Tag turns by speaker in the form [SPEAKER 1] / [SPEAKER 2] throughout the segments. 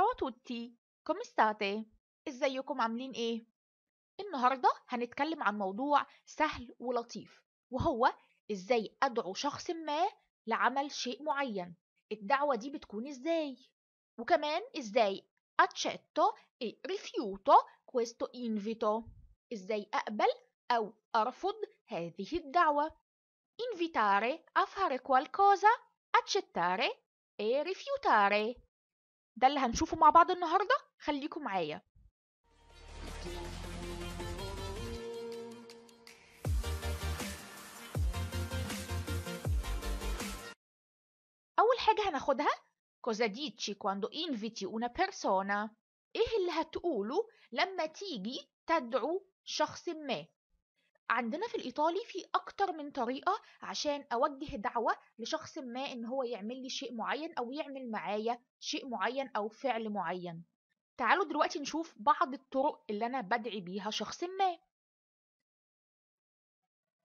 [SPEAKER 1] Ciao a tutti, come state? ازيكم عاملين ايه؟ النهاردة هنتكلم عن موضوع سهل ولطيف وهو ازاي ادعو شخص ما لعمل شيء معين الدعوة دي بتكون ازاي؟ وكمان ازاي accetto e rifiuto questo invito ازاي اقبل او ارفض هذه الدعوة invitare a fare qualcosa accettare e rifiutare ده اللي هنشوفه مع بعض النهارده خليكم معايا اول حاجه هناخدها cosa dici quando inviti una persona ايه اللي هتقوله لما تيجي تدعو شخص ما عندنا في الإيطالي في أكتر من طريقة عشان أوجه دعوة لشخص ما إن هو يعمل لي شيء معين أو يعمل معايا شيء معين أو فعل معين تعالوا دلوقتي نشوف بعض الطرق اللي أنا بدعي بيها شخص ما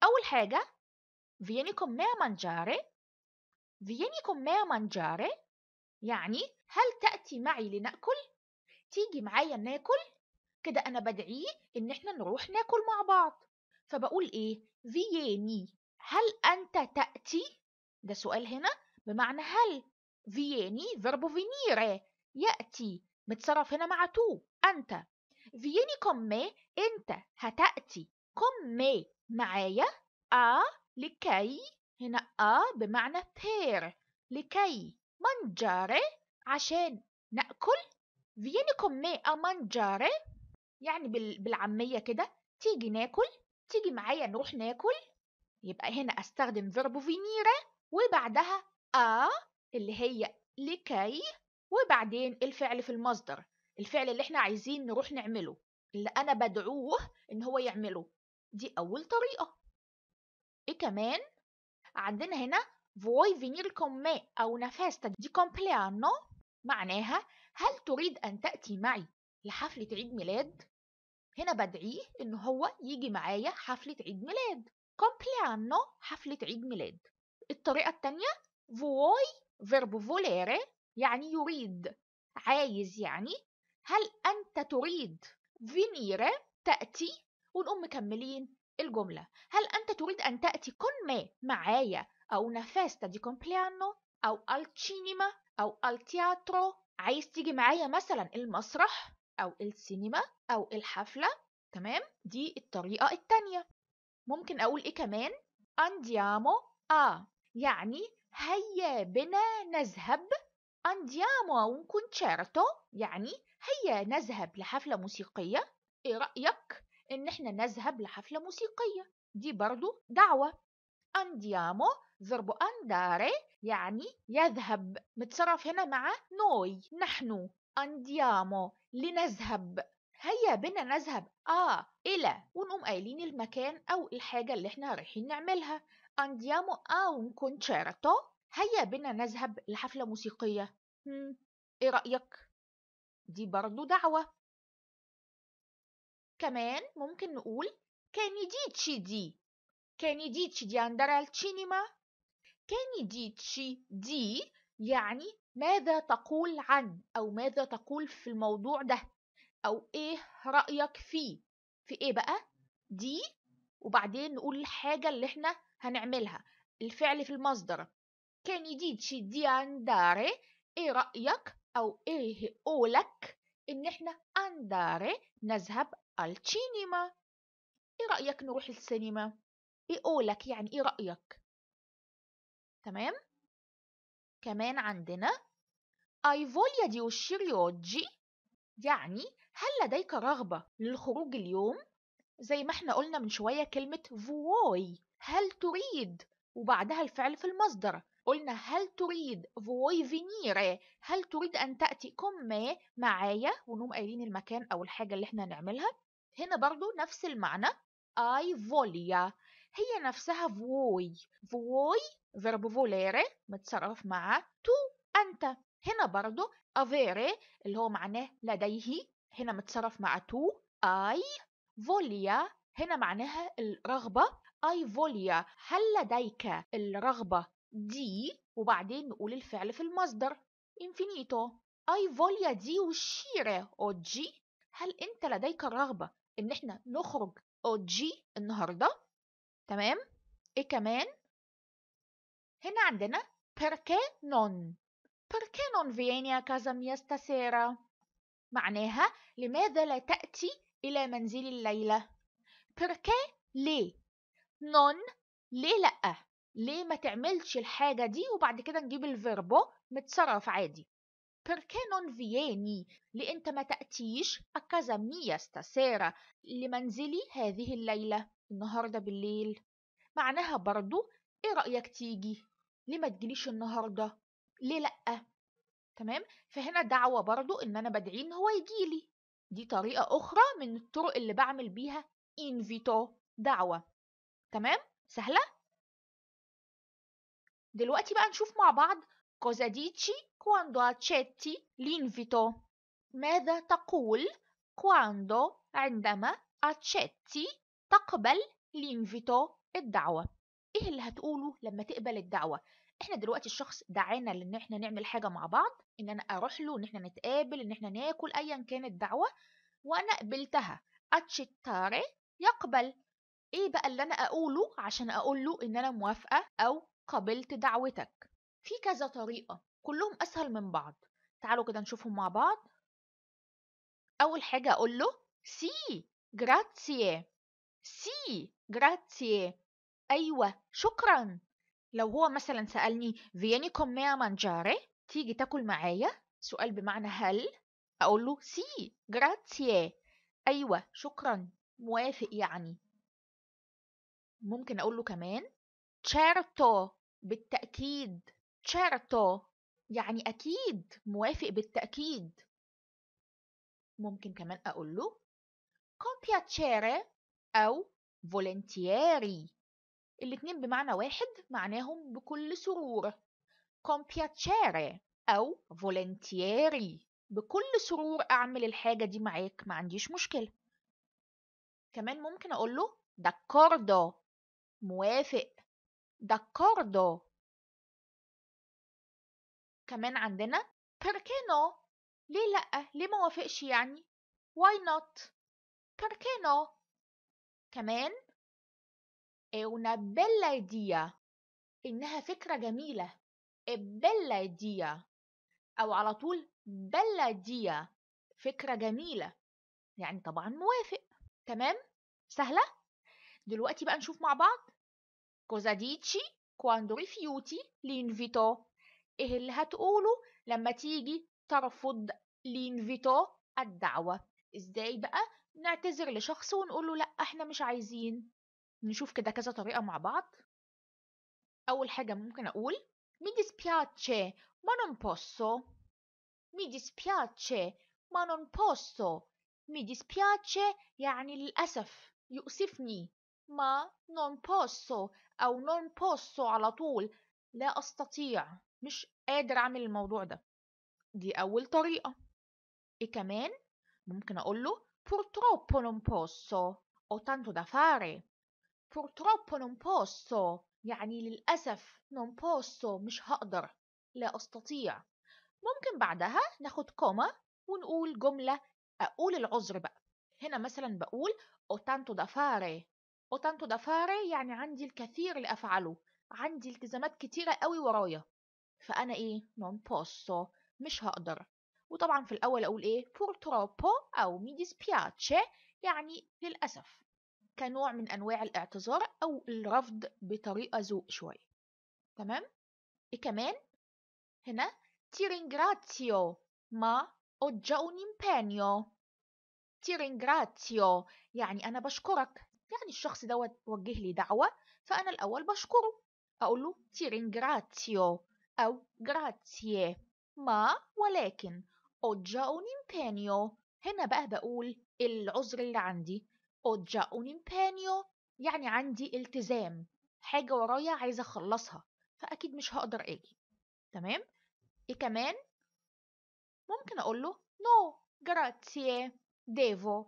[SPEAKER 1] أول حاجة vieni con me a mangiare vieni con me a mangiare يعني هل تأتي معي لنأكل تيجي معايا ناكل كده أنا بدعيه إن إحنا نروح ناكل مع بعض فبقول ايه فييني هل انت تاتي ده سؤال هنا بمعنى هل فييني ضرب فينيري ياتي متصرف هنا مع تو انت فييني كومي انت هتاتي كومي معايا ا لكي هنا ا بمعنى بير لكي منجاري عشان ناكل فييني كومي ا منجاري يعني بالعاميه كده تيجي ناكل تيجي معايا نروح ناكل يبقى هنا استخدم فيرب فينيرا وبعدها ا آه اللي هي لكي وبعدين الفعل في المصدر الفعل اللي احنا عايزين نروح نعمله اللي انا بدعوه ان هو يعمله دي اول طريقه ايه كمان عندنا هنا voi venir con me او نفاستك دي compleanno معناها هل تريد ان تاتي معي لحفله عيد ميلاد هنا بدعيه إن هو يجي معايا حفلة عيد ميلاد كومبليانو حفلة عيد ميلاد الطريقة التانية فوي فيرب فوليري يعني يريد عايز يعني هل أنت تريد venire تأتي ونقوم مكملين الجملة هل أنت تريد أن تأتي كن ما معايا أو نفاستا دي كومبليانو أو al أو التياترو عايز تيجي معايا مثلا المسرح أو السينما أو الحفلة تمام دي الطريقة التانية ممكن أقول إيه كمان أنديامو آ يعني هيا بنا نذهب أنديامو أون كونشيرتو يعني هيا نذهب لحفلة موسيقية إيه رأيك إن إحنا نذهب لحفلة موسيقية دي برضو دعوة أنديامو ضرب أنداري يعني يذهب متصرف هنا مع نوي نحن أنديامو لنذهب هيا بنا نذهب آه إلى ونقوم قايلين المكان أو الحاجة اللي احنا رايحين نعملها أنديامو آه كونشيرتو هيا بنا نذهب لحفلة موسيقية هم. إيه رأيك؟ دي برضو دعوة كمان ممكن نقول كاني تشي دي كاني تشي دي أندر السينما كاني تشي دي يعني ماذا تقول عن أو ماذا تقول في الموضوع ده أو إيه رأيك فيه في إيه بقى دي وبعدين نقول الحاجة اللي إحنا هنعملها الفعل في المصدر كان دي دي انداري إيه رأيك أو إيه قولك إن إحنا انداري نذهب السينما إيه رأيك نروح السينما إيه قولك يعني إيه رأيك تمام كمان عندنا I voglia di uscire oggi يعني هل لديك رغبة للخروج اليوم؟ زي ما احنا قلنا من شوية كلمة فوي هل تريد وبعدها الفعل في المصدر قلنا هل تريد فوي فينيرا؟ هل تريد أن تأتي كومي معايا ونقوم قايلين المكان أو الحاجة اللي احنا هنعملها هنا برضو نفس المعنى I voglia هي نفسها فوي فوي فيرب فوليري متصرف مع تو أنت هنا برضو أفيري اللي هو معناه لديه هنا متصرف مع تو أي فوليا هنا معناها الرغبة أي فوليا هل لديك الرغبة دي وبعدين نقول الفعل في المصدر infinito أي فوليا دي وشيرة جي هل أنت لديك الرغبة إن إحنا نخرج جي النهاردة تمام ايه كمان هنا عندنا perché non perché non vieni a casa mia stasera معناها لماذا لا تأتي إلى منزلي الليلة perché ليه non ليه لأ ليه ما تعملش الحاجة دي وبعد كده نجيب الفيربو متصرف عادي perché non vieni لأنت ما تأتيش a casa mia stasera لمنزلي هذه الليلة النهاردة بالليل معناها برضو ايه رأيك تيجي ليه ما تجيليش النهاردة ليه لأ تمام فهنا دعوة برضو ان انا بدعيه ان هو يجيلي دي طريقة اخرى من الطرق اللي بعمل بيها انفيتو دعوة تمام سهلة دلوقتي بقى نشوف مع بعض Cosa dici quando accetti l'invito? ماذا تقول quando عندما accetti تقبل l'invito الدعوة ايه اللي هتقوله لما تقبل الدعوة احنا دلوقتي الشخص دعانا لان احنا نعمل حاجة مع بعض ان انا اروح له ان احنا نتقابل ان احنا ناكل ايا كانت دعوة وانا قبلتها accettare يقبل ايه بقى اللي انا اقوله عشان اقول له ان انا موافقة او قبلت دعوتك في كذا طريقة كلهم أسهل من بعض تعالوا كده نشوفهم مع بعض أول حاجة أقول له سي جراتسيه سي جراتسيه أيوة شكرا لو هو مثلا سألني فيني كوميا مانجاري تيجي تاكل معايا سؤال بمعنى هل أقول له سي جراتسيه أيوة شكرا موافق يعني ممكن أقول له كمان تشارتو بالتأكيد certo يعني أكيد موافق بالتأكيد ممكن كمان أقول له con piacere أو volentieri الاتنين بمعنى واحد معناهم بكل سرور con piacere أو volentieri بكل سرور أعمل الحاجة دي معاك ما عنديش مشكلة كمان ممكن أقول له d'accordo موافق d'accordo كمان عندنا نو ليه لأ ليه ما وافقش يعني why not نو كمان اونا una ايديا idea إنها فكرة جميلة بيلا ايديا idea أو على طول بيلا idea فكرة جميلة يعني طبعا موافق تمام سهلة دلوقتي بقى نشوف مع بعض كوزاديتشي quando rifiuti l'invito إيه اللي هتقوله لما تيجي ترفض لينفيتو الدعوة إزاي بقى نعتذر لشخص ونقول له لأ إحنا مش عايزين نشوف كده كذا طريقة مع بعض أول حاجة ممكن أقول mi dispiace ma non posso mi dispiace ما non posso mi dispiace يعني للأسف يؤسفني ما non posso أو non posso على طول لا أستطيع مش قادر اعمل الموضوع ده دي اول طريقه ايه كمان ممكن اقول له purtroppo non posso ho tanto da fare purtroppo non posso يعني للأسف non posso مش هقدر لا أستطيع ممكن بعدها ناخد كوما ونقول جملة أقول العذر بقى هنا مثلا بقول ho tanto da fare ho tanto da fare يعني عندي الكثير لافعله عندي التزامات كتيرة قوي ورايا فانا ايه نون بوسو مش هقدر وطبعا في الاول اقول ايه بورتروبو او مي ديسبياتشي يعني للاسف كنوع من انواع الاعتذار او الرفض بطريقه ذوق شويه تمام ايه كمان هنا تيرينغراتيو ما ma ho تيرينغراتيو يعني انا بشكرك يعني الشخص دوت وجه لي دعوه فانا الاول بشكره اقول له تيرينغراتيو أو grazie ما ولكن أوجا un هنا بقى بقول العذر اللي عندي أوجا un يعني عندي التزام حاجة ورايا عايزة أخلصها فأكيد مش هقدر أجي تمام إيه كمان ممكن أقول له no grazie devo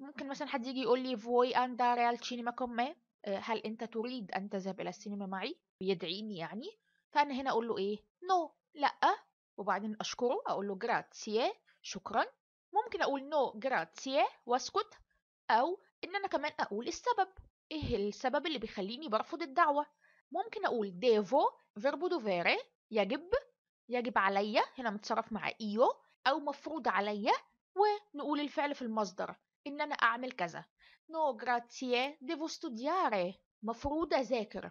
[SPEAKER 1] ممكن مثلا حد يجي يقول لي فوي andare al cinema con me آه، هل أنت تريد أن تذهب إلى السينما معي؟ بيدعيني يعني فانا هنا اقول له ايه نو no. لا وبعدين اشكره اقول له جراتسيه شكرا ممكن اقول نو no, واسكت او ان انا كمان اقول السبب ايه السبب اللي بيخليني برفض الدعوه ممكن اقول ديفو فيربو دوفيري يجب يجب عليا هنا متصرف مع ايو او مفروض عليا ونقول الفعل في المصدر ان انا اعمل كذا نو جراتسيه ديفو ستودياري مفروض اذاكر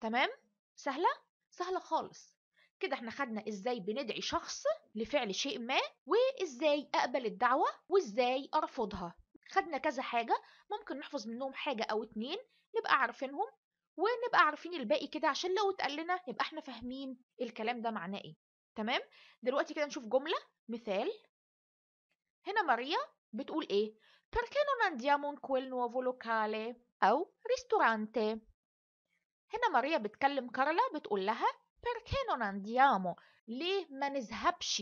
[SPEAKER 1] تمام سهله سهله خالص كده احنا خدنا ازاي بندعي شخص لفعل شيء ما وازاي اقبل الدعوه وازاي ارفضها خدنا كذا حاجه ممكن نحفظ منهم حاجه او اتنين نبقى عارفينهم ونبقى عارفين الباقي كده عشان لو اتقال لنا يبقى احنا فاهمين الكلام ده معناه ايه تمام دلوقتي كده نشوف جمله مثال هنا ماريا بتقول ايه perché نانديامون andiamo in quel او ريستورانتي هنا ماريا بتكلم كارلا بتقول لها perché non andiamo ليه ما نذهبش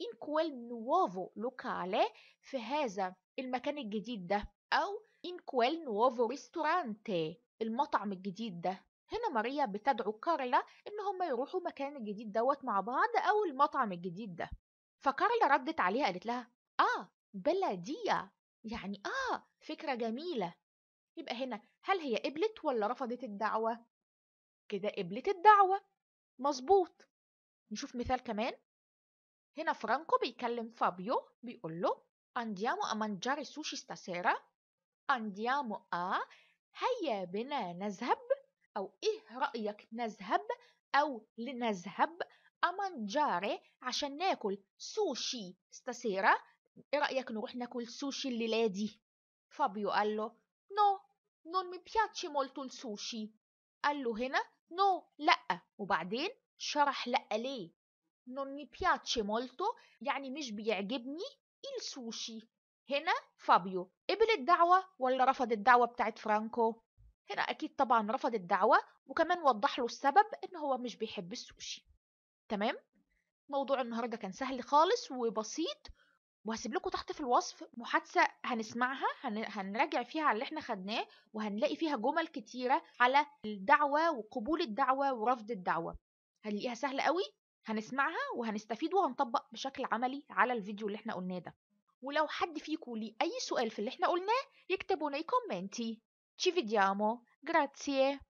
[SPEAKER 1] ان كويل نوفو لوكالي في هذا المكان الجديد ده أو ان كويل نوفو ريستورانتي المطعم الجديد ده هنا ماريا بتدعو كارلا إن هما يروحوا مكان الجديد دوت مع بعض أو المطعم الجديد ده فكارلا ردت عليها قالت لها آه بلدية يعني آه فكرة جميلة يبقى هنا هل هي قبلت ولا رفضت الدعوة؟ كده قبلت الدعوة مظبوط نشوف مثال كمان هنا فرانكو بيكلم فابيو بيقول له andiamo a mangiare sushi stasera andiamo a هيا بنا نذهب أو إيه رأيك نذهب أو لنذهب أمانجاري عشان ناكل سوشي ستاسيرا إيه رأيك نروح ناكل سوشي الليلة دي فابيو قال له نو نون مي بياتشي مولتو السوشي قال له هنا نو لا وبعدين شرح لا ليه نون مي بياتشي مولتو يعني مش بيعجبني السوشي هنا فابيو قبل الدعوة ولا رفض الدعوة بتاعت فرانكو هنا أكيد طبعا رفض الدعوة وكمان وضح له السبب إن هو مش بيحب السوشي تمام موضوع النهاردة كان سهل خالص وبسيط وهسيب لكم تحت في الوصف محادثه هنسمعها هنراجع فيها على اللي احنا خدناه وهنلاقي فيها جمل كتيره على الدعوه وقبول الدعوه ورفض الدعوه هنلاقيها سهله قوي هنسمعها وهنستفيد وهنطبق بشكل عملي على الفيديو اللي احنا قلناه ده ولو حد فيكم ليه اي سؤال في اللي احنا قلناه يكتبوا لي كومنتي تشي فيديامو grazie